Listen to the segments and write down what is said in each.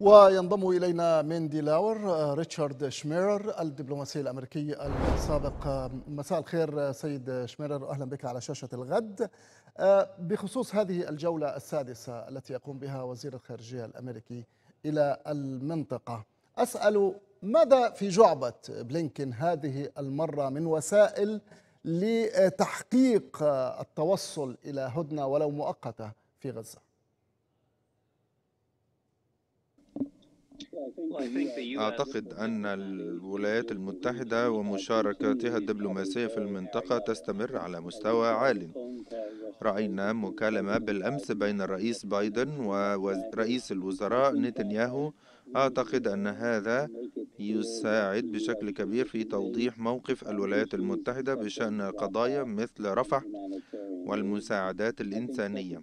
وينضم إلينا من ديلاور آه، ريتشارد شميرر الدبلوماسي الأمريكي السابق آه، مساء الخير آه، سيد شميرر أهلا بك على شاشة الغد بخصوص هذه الجولة السادسة التي يقوم بها وزير الخارجية الأمريكي إلى المنطقة أسأل ماذا في جعبة بلينكن هذه المرة من وسائل لتحقيق التوصل إلى هدنة ولو مؤقتة في غزة؟ أعتقد أن الولايات المتحدة ومشاركاتها الدبلوماسية في المنطقة تستمر على مستوى عال رأينا مكالمة بالأمس بين الرئيس بايدن ورئيس الوزراء نتنياهو أعتقد أن هذا يساعد بشكل كبير في توضيح موقف الولايات المتحدة بشأن قضايا مثل رفح والمساعدات الإنسانية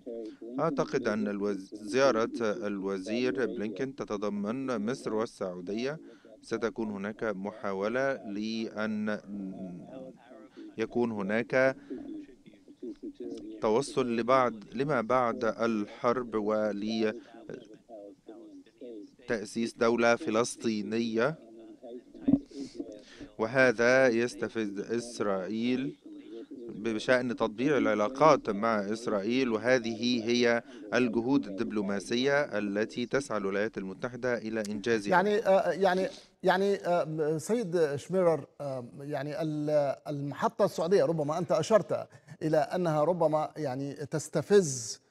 أعتقد أن زيارة الوزير بلينكن تتضمن مصر والسعودية ستكون هناك محاولة لأن يكون هناك توصل لبعد لما بعد الحرب ولتأسيس دولة فلسطينية وهذا يستفز إسرائيل بشأن تطبيع العلاقات مع إسرائيل وهذه هي الجهود الدبلوماسية التي تسعى الولايات المتحدة إلى إنجازها يعني آه، يعني يعني آه، سيد شميرر آه، يعني المحطة السعودية ربما أنت أشرت إلى أنها ربما يعني تستفز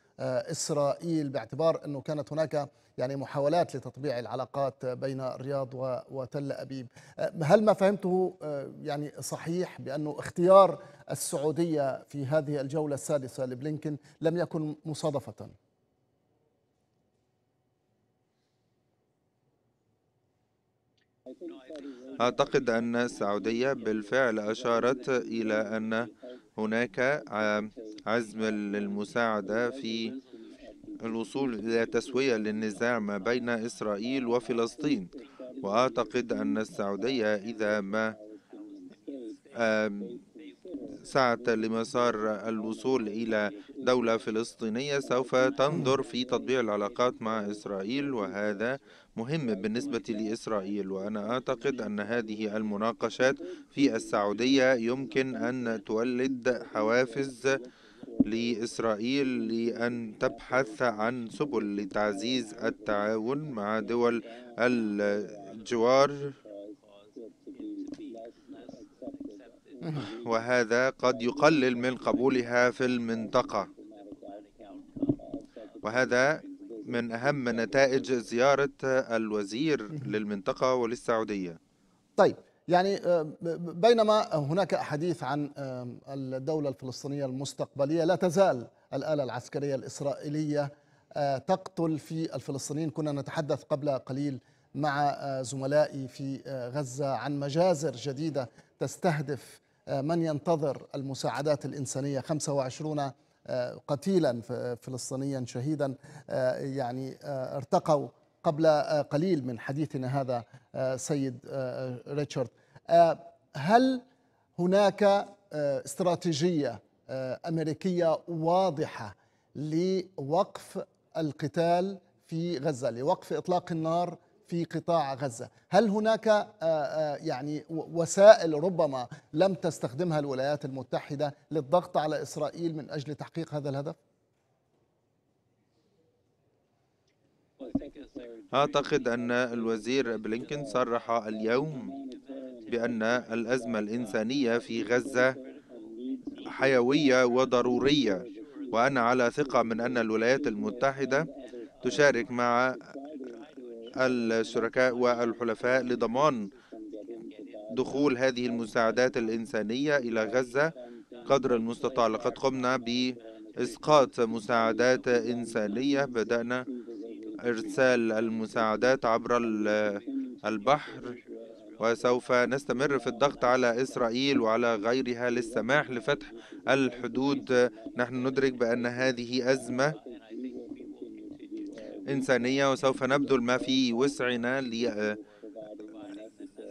إسرائيل باعتبار أنه كانت هناك يعني محاولات لتطبيع العلاقات بين الرياض وتل أبيب أه، هل ما فهمته أه، يعني صحيح بأنه اختيار السعودية في هذه الجولة السادسة لبلينكن لم يكن مصادفة أعتقد أن السعودية بالفعل أشارت إلى أن هناك آه، عزم للمساعدة في الوصول إلى تسوية للنزاع ما بين إسرائيل وفلسطين وأعتقد أن السعودية إذا ما سعت لمسار الوصول إلى دولة فلسطينية سوف تنظر في تطبيع العلاقات مع إسرائيل وهذا مهم بالنسبة لإسرائيل وأنا أعتقد أن هذه المناقشات في السعودية يمكن أن تولد حوافز لإسرائيل لأن تبحث عن سبل لتعزيز التعاون مع دول الجوار وهذا قد يقلل من قبولها في المنطقة وهذا من أهم نتائج زيارة الوزير للمنطقة وللسعودية طيب يعني آه، بينما هناك أحاديث عن آه، الدولة الفلسطينية المستقبلية لا تزال الآلة العسكرية الإسرائيلية آه، تقتل في الفلسطينيين كنا نتحدث قبل قليل مع زملائي في غزة عن مجازر جديدة تستهدف من ينتظر المساعدات الإنسانية 25 قتيلا فلسطينيا شهيدا يعني ارتقوا قبل آه، قليل من حديثنا هذا آه، سيد آه، ريتشارد هل هناك استراتيجيه امريكيه واضحه لوقف القتال في غزه لوقف اطلاق النار في قطاع غزه هل هناك يعني وسائل ربما لم تستخدمها الولايات المتحده للضغط على اسرائيل من اجل تحقيق هذا الهدف أعتقد أن الوزير بلينكن صرح اليوم بأن الأزمة الإنسانية في غزة حيوية وضرورية وأنا على ثقة من أن الولايات المتحدة تشارك مع الشركاء والحلفاء لضمان دخول هذه المساعدات الإنسانية إلى غزة قدر المستطاع لقد قمنا بإسقاط مساعدات إنسانية بدأنا إرسال المساعدات عبر البحر وسوف نستمر في الضغط على إسرائيل وعلى غيرها للسماح لفتح الحدود نحن ندرك بأن هذه أزمة إنسانية وسوف نبذل ما في وسعنا لأ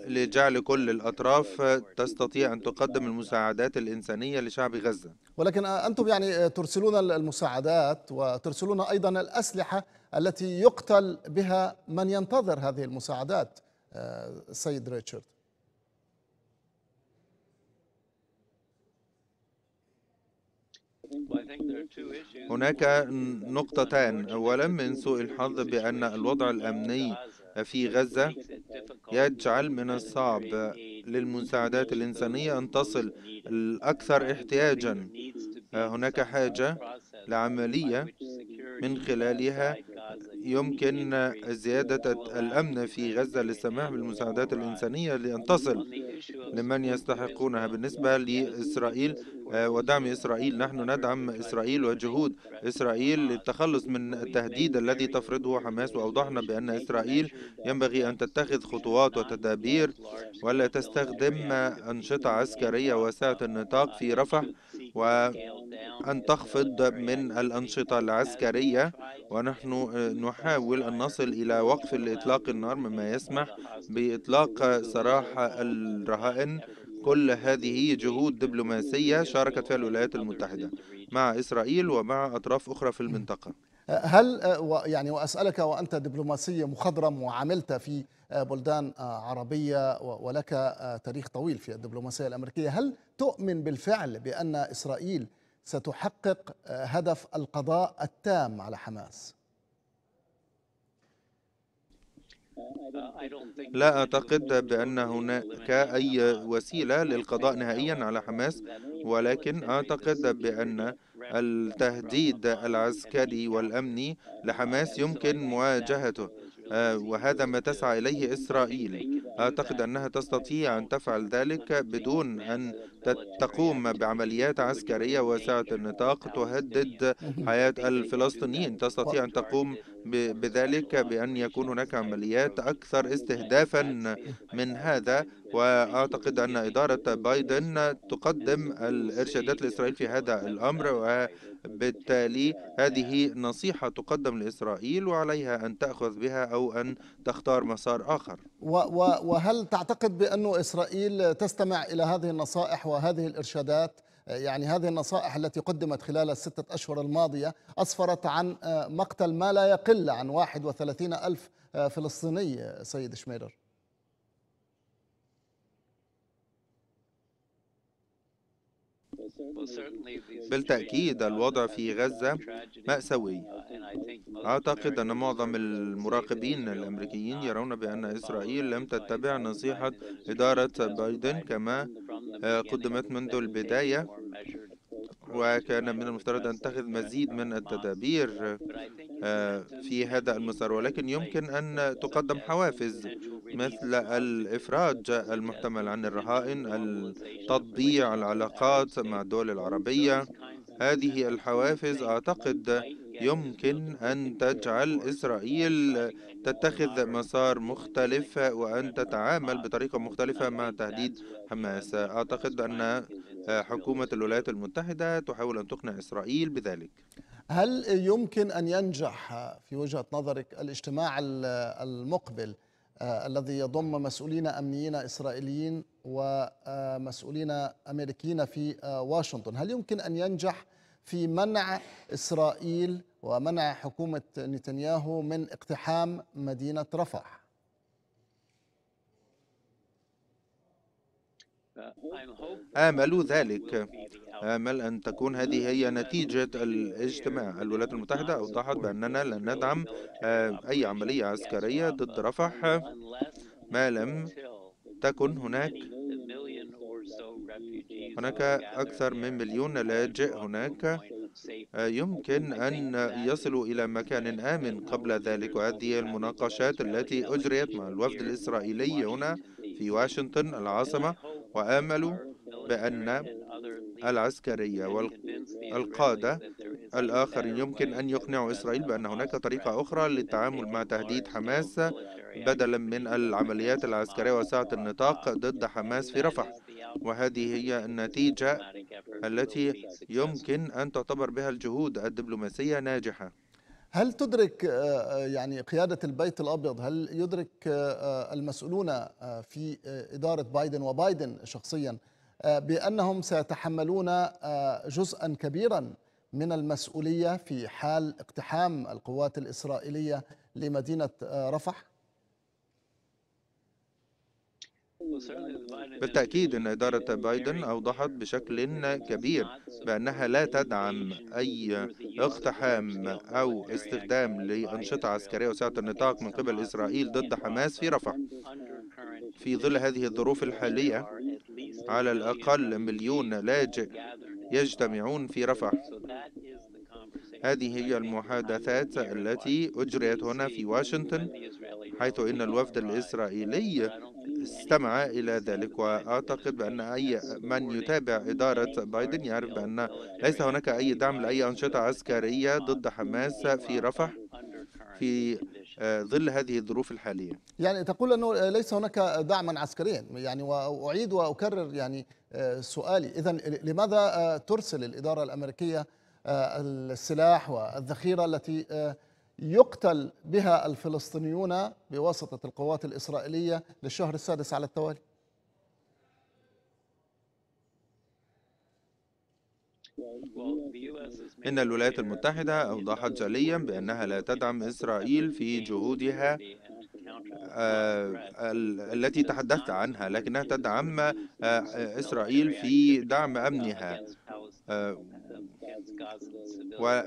لجعل كل الأطراف تستطيع أن تقدم المساعدات الإنسانية لشعب غزة ولكن أنتم يعني ترسلون المساعدات وترسلون أيضا الأسلحة التي يقتل بها من ينتظر هذه المساعدات آه، سيد ريتشارد هناك نقطتان أولا من سوء الحظ بأن الوضع الأمني في غزة يجعل من الصعب للمساعدات الإنسانية أن تصل الأكثر احتياجا هناك حاجة لعملية من خلالها يمكن زيادة الأمن في غزة للسماح بالمساعدات الإنسانية لأن تصل لمن يستحقونها بالنسبة لإسرائيل آه، ودعم إسرائيل نحن ندعم إسرائيل وجهود إسرائيل للتخلص من التهديد الذي تفرضه حماس وأوضحنا بأن إسرائيل ينبغي أن تتخذ خطوات وتدابير ولا تستخدم أنشطة عسكرية واسعة النطاق في رفح وأن تخفض من الأنشطة العسكرية ونحن آه، نحاول أن نصل إلى وقف لإطلاق النار مما يسمح بإطلاق سراح الرهائن كل هذه جهود دبلوماسية شاركت فيها الولايات المتحدة مع إسرائيل ومع أطراف أخرى في المنطقة هل آه، يعني واسالك وانت دبلوماسيه مخضرم وعملت في آه، بلدان آه، عربيه ولك تاريخ طويل في الدبلوماسيه الامريكيه، هل تؤمن بالفعل بان اسرائيل ستحقق هدف القضاء التام على حماس؟ لا أعتقد بأن هناك أي وسيلة للقضاء نهائيا على حماس ولكن أعتقد بأن التهديد العسكري والأمني لحماس يمكن مواجهته آه، وهذا ما تسعى إليه إسرائيل أعتقد أنها تستطيع أن تفعل ذلك بدون أن تقوم بعمليات عسكرية واسعة النطاق تهدد حياة الفلسطينيين تستطيع أن تقوم بذلك بأن يكون هناك عمليات أكثر استهدافا من هذا وأعتقد أن إدارة بايدن تقدم الإرشادات لإسرائيل في هذا الأمر وبالتالي هذه نصيحة تقدم لإسرائيل وعليها أن تأخذ بها أو أن تختار مسار آخر وهل تعتقد بأن إسرائيل تستمع إلى هذه النصائح وهذه الإرشادات؟ يعني هذه النصائح التي قدمت خلال الستة أشهر الماضية أسفرت عن آه، مقتل ما لا يقل عن 31 ألف آه، فلسطيني آه، سيد شميرر بالتأكيد الوضع في غزة مأساوي أعتقد أن معظم المراقبين الأمريكيين يرون بأن إسرائيل لم تتبع نصيحة إدارة بايدن كما قدمت منذ البداية وكان من المفترض أن تأخذ مزيد من التدابير آه، في هذا المسار ولكن يمكن أن تقدم حوافز مثل الإفراج المحتمل عن الرهائن التضييع العلاقات مع الدول العربية هذه الحوافز أعتقد يمكن أن تجعل إسرائيل تتخذ مسار مختلف وأن تتعامل بطريقة مختلفة مع تهديد حماس أعتقد أن حكومة الولايات المتحدة تحاول أن تقنع إسرائيل بذلك هل يمكن أن ينجح في وجهة نظرك الاجتماع المقبل آه، الذي يضم مسؤولين أمنيين إسرائيليين ومسؤولين أمريكيين في آه، واشنطن هل يمكن أن ينجح في منع إسرائيل ومنع حكومة نتنياهو من اقتحام مدينة رفح آمل ذلك آمل أن تكون هذه هي نتيجة الاجتماع الولايات المتحدة أوضحت بأننا لن ندعم آه، أي عملية عسكرية ضد رفح ما لم تكن هناك هناك أكثر من مليون لاجئ هناك آه، يمكن أن يصلوا إلى مكان آمن قبل ذلك وهذه المناقشات التي أجريت مع الوفد الإسرائيلي هنا في واشنطن العاصمة وآملوا بأن العسكرية والقادة الآخرين يمكن أن يقنعوا إسرائيل بأن هناك طريقة أخرى للتعامل مع تهديد حماس بدلا من العمليات العسكرية وسعة النطاق ضد حماس في رفح وهذه هي النتيجة التي يمكن أن تعتبر بها الجهود الدبلوماسية ناجحة هل تدرك آه، آه، يعني قيادة البيت الأبيض هل يدرك آه، المسؤولون في إدارة بايدن وبايدن شخصيا بأنهم سيتحملون جزءا كبيرا من المسؤولية في حال اقتحام القوات الإسرائيلية لمدينة رفح؟ بالتأكيد أن إدارة بايدن أوضحت بشكل كبير بأنها لا تدعم أي اقتحام أو استخدام لأنشطة عسكرية وسعة النطاق من قبل إسرائيل ضد حماس في رفح في ظل هذه الظروف الحالية على الأقل مليون لاجئ يجتمعون في رفح هذه هي المحادثات التي أجريت هنا في واشنطن حيث إن الوفد الإسرائيلي استمع إلى ذلك وأعتقد بأن أي من يتابع إدارة بايدن يعرف بأن ليس هناك أي دعم لأي أنشطة عسكرية ضد حماس في رفح في آه، ظل هذه الظروف الحالية يعني تقول أنه ليس هناك دعما عسكريا يعني وأعيد وأكرر يعني آه، سؤالي إذا لماذا آه، ترسل الإدارة الأمريكية السلاح والذخيرة التي يقتل بها الفلسطينيون بواسطة القوات الإسرائيلية للشهر السادس على التوالي إن الولايات المتحدة أوضحت جليا بأنها لا تدعم إسرائيل في جهودها آه، التي تحدثت عنها لكنها تدعم آه، إسرائيل في دعم أمنها آه،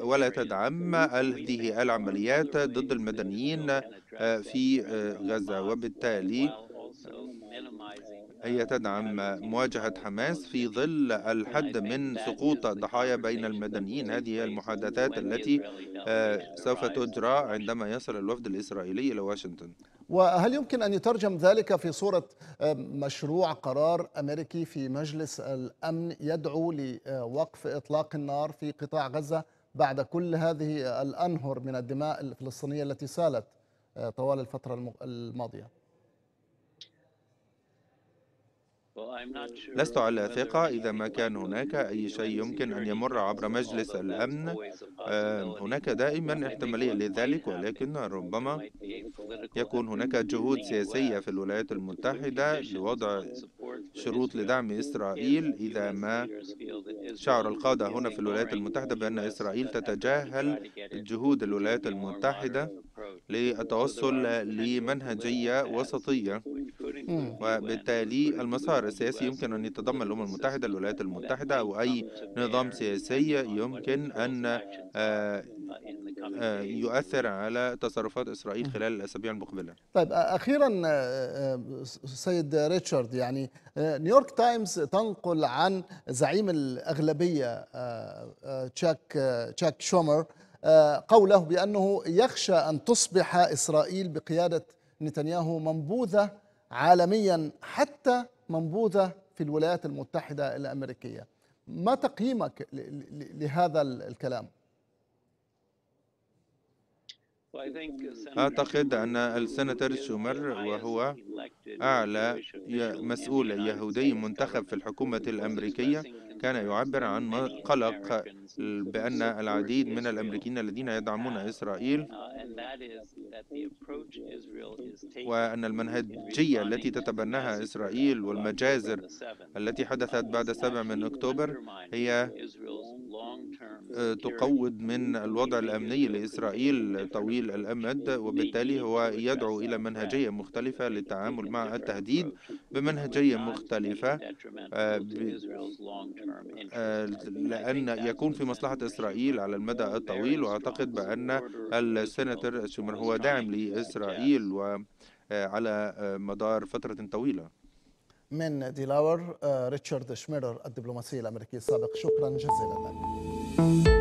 ولا تدعم هذه العمليات ضد المدنيين آه، في آه، غزة وبالتالي آه، هي تدعم مواجهة حماس في ظل الحد من سقوط ضحايا بين المدنيين هذه المحادثات التي سوف تجرى عندما يصل الوفد الإسرائيلي إلى واشنطن وهل يمكن أن يترجم ذلك في صورة آه، مشروع قرار أمريكي في مجلس الأمن يدعو لوقف إطلاق النار في قطاع غزة بعد كل هذه الأنهر من الدماء الفلسطينية التي سالت آه، طوال الفترة الماضية؟ Uh, لست على ثقة إذا ما كان هناك أي شيء يمكن أن يمر عبر مجلس الأمن آه، هناك دائما احتمالية لذلك ولكن ربما يكون هناك جهود سياسية في الولايات المتحدة لوضع شروط لدعم إسرائيل إذا ما شعر القادة هنا في الولايات المتحدة بأن إسرائيل تتجاهل جهود الولايات المتحدة للتوصل لمنهجية وسطية وبالتالي المسار السياسي يمكن أن يتضمن الأمم المتحدة الولايات المتحدة أو أي نظام سياسي يمكن أن آه، آه، يؤثر على تصرفات إسرائيل خلال الأسابيع المقبلة طيب أخيرا آه، سيد ريتشارد يعني نيويورك تايمز تنقل عن زعيم الأغلبية تشاك تشاك شومر قوله بأنه يخشى أن تصبح إسرائيل بقيادة نتنياهو منبوذة عالميا حتى منبوذه في الولايات المتحده الامريكيه ما تقييمك لهذا الكلام uh, أعتقد أن السنتر شومر وهو أعلى مسؤول يهودي منتخب في الحكومة الأمريكية كان يعبر عن قلق بأن العديد من الأمريكيين الذين يدعمون إسرائيل وأن المنهجية التي تتبناها إسرائيل والمجازر التي حدثت بعد 7 من أكتوبر هي آه، تقوض من الوضع الأمني لإسرائيل طويل الأمد وبالتالي هو يدعو إلى منهجية مختلفة للتعامل مع التهديد بمنهجية مختلفة آه، لأن يكون في مصلحة إسرائيل على المدى الطويل وأعتقد بأن السناتور شومر هو داعم لإسرائيل وعلى آه، آه، مدار فترة طويلة من ديلاور آه، ريتشارد شميرر الدبلوماسي الأمريكي السابق شكرا جزيلا لك